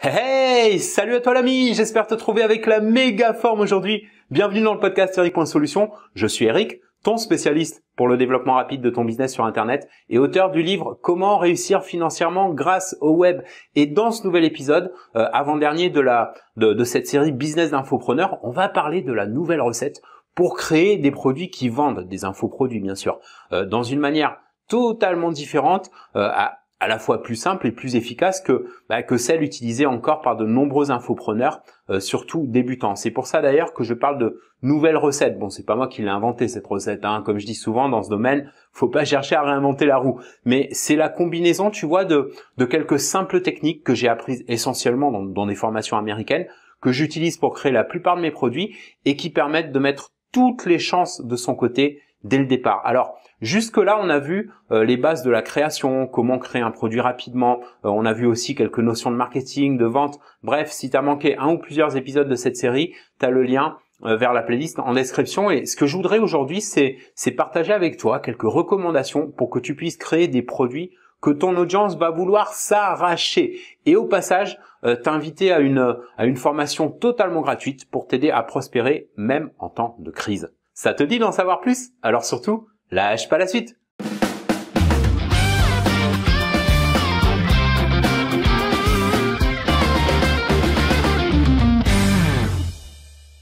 Hey, salut à toi l'ami, j'espère te trouver avec la méga forme aujourd'hui. Bienvenue dans le podcast Eric.solution, je suis Eric, ton spécialiste pour le développement rapide de ton business sur Internet et auteur du livre Comment réussir financièrement grâce au web. Et dans ce nouvel épisode, euh, avant-dernier de, la, de, cette série Business d'infopreneur, on va parler de la nouvelle recette pour créer des produits qui vendent, des infoproduits bien sûr, euh, dans une manière totalement différente, euh, à à la fois plus simple et plus efficace que, bah, que celle utilisée encore par de nombreux infopreneurs, euh, surtout débutants. C'est pour ça d'ailleurs que je parle de nouvelles recettes. Bon, c'est pas moi qui l'ai inventé cette recette. Hein. Comme je dis souvent dans ce domaine, faut pas chercher à réinventer la roue. Mais c'est la combinaison, tu vois, de, de quelques simples techniques que j'ai apprises essentiellement dans, dans des formations américaines, que j'utilise pour créer la plupart de mes produits et qui permettent de mettre toutes les chances de son côté dès le départ. Alors jusque-là, on a vu euh, les bases de la création, comment créer un produit rapidement, euh, on a vu aussi quelques notions de marketing, de vente. Bref, si tu as manqué un ou plusieurs épisodes de cette série, tu as le lien euh, vers la playlist en description. Et ce que je voudrais aujourd'hui, c'est partager avec toi quelques recommandations pour que tu puisses créer des produits que ton audience va vouloir s'arracher. Et au passage, t'inviter à une, à une formation totalement gratuite pour t'aider à prospérer même en temps de crise. Ça te dit d'en savoir plus Alors surtout, lâche pas la suite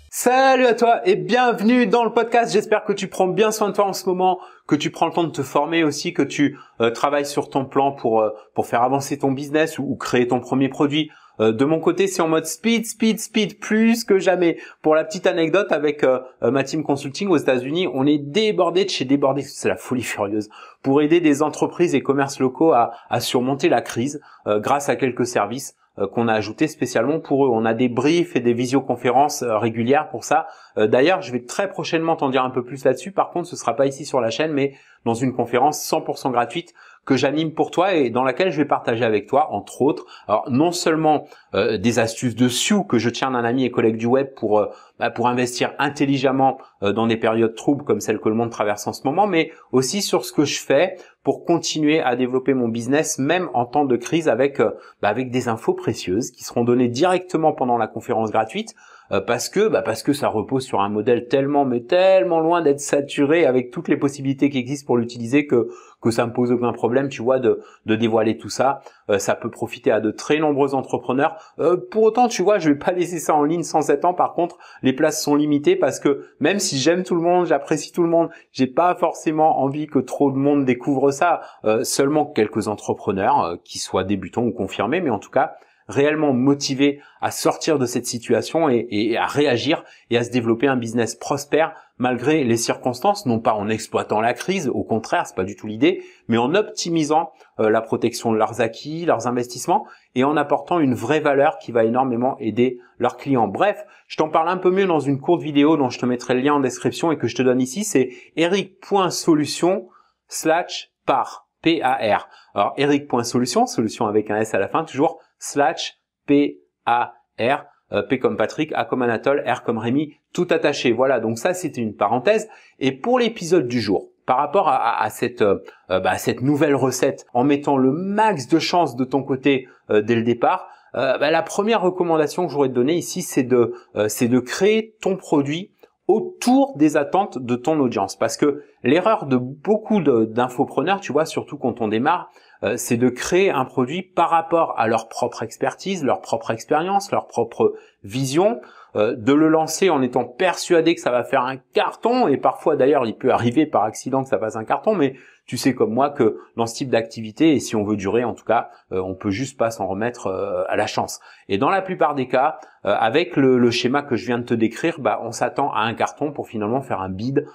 Salut à toi et bienvenue dans le podcast. J'espère que tu prends bien soin de toi en ce moment, que tu prends le temps de te former aussi, que tu euh, travailles sur ton plan pour euh, pour faire avancer ton business ou créer ton premier produit euh, de mon côté, c'est en mode speed, speed, speed, plus que jamais. Pour la petite anecdote, avec euh, euh, ma team consulting aux États-Unis, on est débordé de chez débordé, c'est la folie furieuse, pour aider des entreprises et commerces locaux à, surmonter la crise grâce à quelques services qu'on a ajoutés spécialement pour eux. On a des briefs et des visioconférences régulières pour ça. D'ailleurs, je vais très prochainement t'en dire un peu plus là-dessus. Par contre, ce sera pas ici sur la chaîne, mais dans une conférence 100% gratuite que j'anime pour toi et dans laquelle je vais partager avec toi, entre autres, alors non seulement euh, des astuces de Sioux que je tiens d'un ami et collègue du web pour euh, bah, pour investir intelligemment euh, dans des périodes troubles comme celle que le monde traverse en ce moment, mais aussi sur ce que je fais pour continuer à développer mon business même en temps de crise avec bah, avec des infos précieuses qui seront données directement pendant la conférence gratuite euh, parce que bah parce que ça repose sur un modèle tellement mais tellement loin d'être saturé avec toutes les possibilités qui existent pour l'utiliser que que ça me pose aucun problème, tu vois, de, de dévoiler tout ça. Euh, ça peut profiter à de très nombreux entrepreneurs. Euh, pour autant, tu vois, je vais pas laisser ça en ligne 107 ans. Par contre, les places sont limitées parce que même si j'aime tout le monde, j'apprécie tout le monde, j'ai pas forcément envie que trop de monde découvre ça. Euh, seulement quelques entrepreneurs, qui soient débutants ou confirmés, mais en tout cas, réellement motivé à sortir de cette situation et, et, à réagir et à se développer un business prospère malgré les circonstances, non pas en exploitant la crise, au contraire, c'est pas du tout l'idée, mais en optimisant euh, la protection de leurs acquis, leurs investissements et en apportant une vraie valeur qui va énormément aider leurs clients. Bref, je t'en parle un peu mieux dans une courte vidéo dont je te mettrai le lien en description et que je te donne ici, c'est eric.solution slash par. P-A-R. Alors, eric.solution, solution avec un S à la fin, toujours slash P-A-R. Euh, P comme Patrick, A comme Anatole, R comme Rémi, tout attaché. Voilà, donc ça c'était une parenthèse. Et pour l'épisode du jour, par rapport à, euh, euh, bah, cette, nouvelle recette, en mettant le max de chance de ton côté dès le départ, bah, la première recommandation que j'aurais donner ici, c'est de, c'est de créer ton produit autour des attentes de ton audience. Parce que l'erreur de beaucoup d'infopreneurs, tu vois, surtout quand on démarre, euh, c'est de créer un produit par rapport à leur propre expertise, leur propre expérience, leur propre vision, euh, de le lancer en étant persuadé que ça va faire un carton, et parfois d'ailleurs il peut arriver par accident que ça fasse un carton, mais tu sais comme moi que dans ce type d'activité, et si on veut durer en tout cas, euh, on peut juste pas s'en remettre à la chance. Et dans la plupart des cas, avec le, schéma que je viens de te décrire, bah, on s'attend à un carton pour finalement faire un bide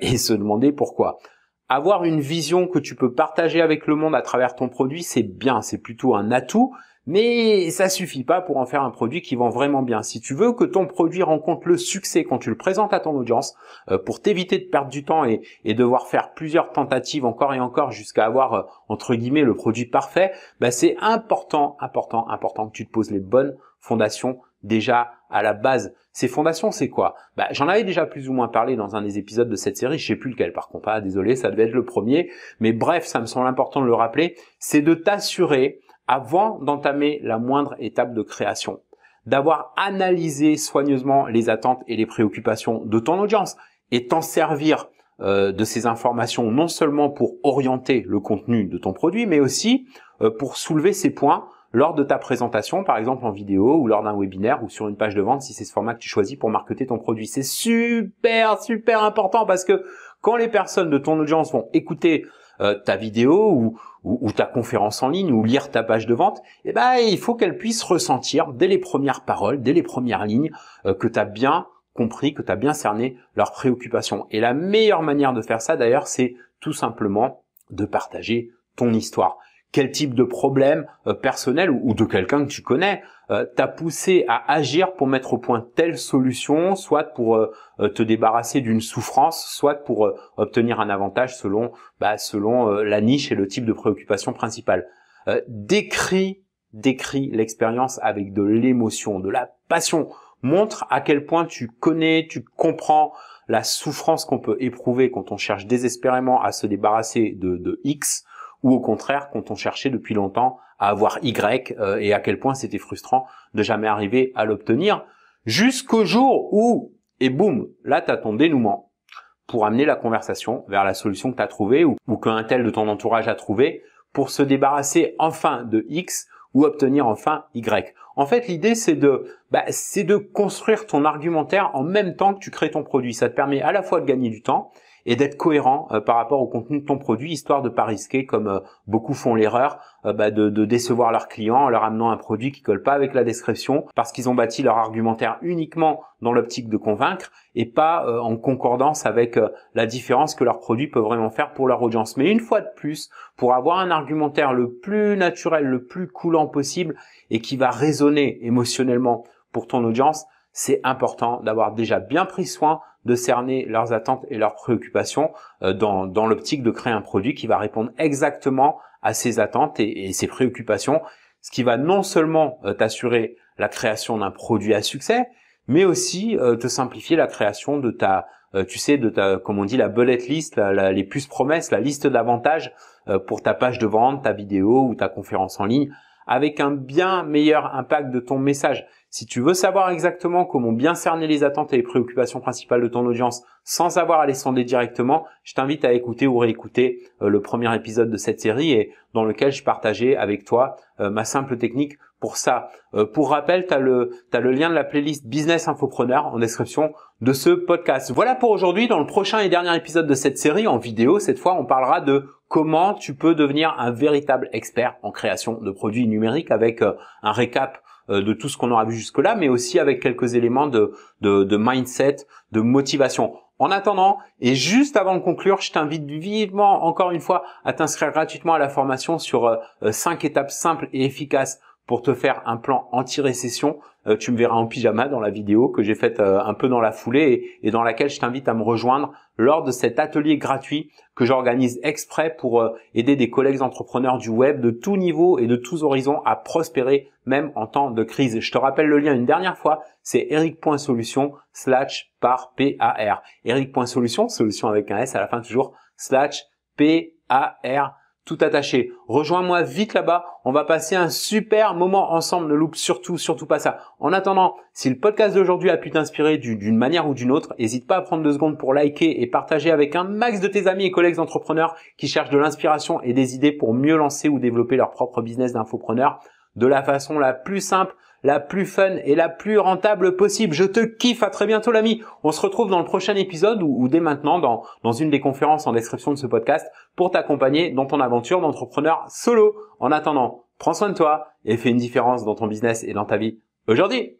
et se demander pourquoi avoir une vision que tu peux partager avec le monde à travers ton produit, c'est bien, c'est plutôt un atout, mais ça suffit pas pour en faire un produit qui vend vraiment bien. Si tu veux que ton produit rencontre le succès quand tu le présentes à ton audience, euh, pour t'éviter de perdre du temps et, devoir faire plusieurs tentatives encore et encore jusqu'à avoir euh, entre guillemets le produit parfait, bah, c'est important, important, important que tu te poses les bonnes fondations déjà à la base. Ces fondations, c'est quoi bah, J'en avais déjà plus ou moins parlé dans un des épisodes de cette série, je sais plus lequel par contre, pas, ah, désolé, ça devait être le premier, mais bref, ça me semble important de le rappeler, c'est de t'assurer, avant d'entamer la moindre étape de création, d'avoir analysé soigneusement les attentes et les préoccupations de ton audience et t'en servir euh, de ces informations non seulement pour orienter le contenu de ton produit, mais aussi euh, pour soulever ces points lors de ta présentation, par exemple en vidéo ou lors d'un webinaire ou sur une page de vente si c'est ce format que tu choisis pour marketer ton produit. C'est super, super important parce que quand les personnes de ton audience vont écouter euh, ta vidéo ou, ta conférence en ligne ou lire ta page de vente, eh ben, il faut qu'elles puissent ressentir dès les premières paroles, dès les premières lignes, euh, que tu as bien compris, que tu as bien cerné leurs préoccupations. Et la meilleure manière de faire ça d'ailleurs, c'est tout simplement de partager ton histoire quel type de problème euh, personnel ou, de quelqu'un que tu connais euh, t'a poussé à agir pour mettre au point telle solution, soit pour euh, te débarrasser d'une souffrance, soit pour obtenir un avantage selon bah, selon la niche et le type de préoccupation principale. décris décris l'expérience avec de l'émotion, de la passion. Montre à quel point tu connais, tu comprends la souffrance qu'on peut éprouver quand on cherche désespérément à se débarrasser de, de X ou au contraire quand on cherchait depuis longtemps à avoir Y euh, et à quel point c'était frustrant de jamais arriver à l'obtenir, jusqu'au jour où, et boum, là tu as ton dénouement pour amener la conversation vers la solution que tu as trouvée ou, qu'un tel de ton entourage a trouvé pour se débarrasser enfin de X ou obtenir enfin Y. En fait, l'idée c'est de bah, c'est de construire ton argumentaire en même temps que tu crées ton produit. Ça te permet à la fois de gagner du temps et d'être cohérent euh, par rapport au contenu de ton produit, histoire de pas risquer, comme euh, beaucoup font l'erreur, euh, bah, de, décevoir leurs clients en leur amenant un produit qui colle pas avec la description, parce qu'ils ont bâti leur argumentaire uniquement dans l'optique de convaincre et pas en concordance avec la différence que leur produit peut vraiment faire pour leur audience. Mais une fois de plus, pour avoir un argumentaire le plus naturel, le plus coulant possible et qui va résonner émotionnellement pour ton audience, c'est important d'avoir déjà bien pris soin de cerner leurs attentes et leurs préoccupations euh, dans, dans l'optique de créer un produit qui va répondre exactement à ces attentes et, et ces préoccupations, ce qui va non seulement euh, t'assurer la création d'un produit à succès, mais aussi euh, te simplifier la création de ta, tu sais, de ta, comme on dit, la bullet list, les puces promesses, la liste d'avantages pour ta page de vente, ta vidéo ou ta conférence en ligne, avec un bien meilleur impact de ton message. Si tu veux savoir exactement comment bien cerner les attentes et les préoccupations principales de ton audience sans avoir à les sonder directement, je t'invite à écouter ou réécouter euh, le premier épisode de cette série et dans lequel je partageais avec toi euh, ma simple technique pour ça. Euh, pour rappel, tu as le, as le lien de la playlist Business Infopreneur en description de ce podcast. Voilà pour aujourd'hui. Dans le prochain et dernier épisode de cette série, en vidéo, cette fois, on parlera de comment tu peux devenir un véritable expert en création de produits numériques avec un récap euh, de tout ce qu'on aura vu jusque-là, mais aussi avec quelques éléments de, de, mindset, de motivation. En attendant, et juste avant de conclure, je t'invite vivement, encore une fois, à t'inscrire gratuitement à la formation sur 5 euh, euh, étapes simples et efficaces pour te faire un plan anti-récession. Euh, tu me verras en pyjama dans la vidéo que j'ai faite euh, un peu dans la foulée et, dans laquelle je t'invite à me rejoindre lors de cet atelier gratuit que j'organise exprès pour euh, aider des collègues entrepreneurs du web de tous niveaux et de tous horizons à prospérer même en temps de crise. Je te rappelle le lien une dernière fois, c'est eric.solution slash par r. Eric.solution, solution avec un S à la fin toujours, slash r tout attaché. Rejoins-moi vite là-bas. On va passer un super moment ensemble. Ne loupe surtout, surtout pas ça. En attendant, si le podcast d'aujourd'hui a pu t'inspirer d'une manière ou d'une autre, n'hésite pas à prendre deux secondes pour liker et partager avec un max de tes amis et collègues entrepreneurs qui cherchent de l'inspiration et des idées pour mieux lancer ou développer leur propre business d'infopreneur de la façon la plus simple, la plus fun et la plus rentable possible. Je te kiffe, à très bientôt l'ami. On se retrouve dans le prochain épisode ou, dès maintenant dans une des conférences en description de ce podcast pour t'accompagner dans ton aventure d'entrepreneur solo. En attendant, prends soin de toi et fais une différence dans ton business et dans ta vie aujourd'hui.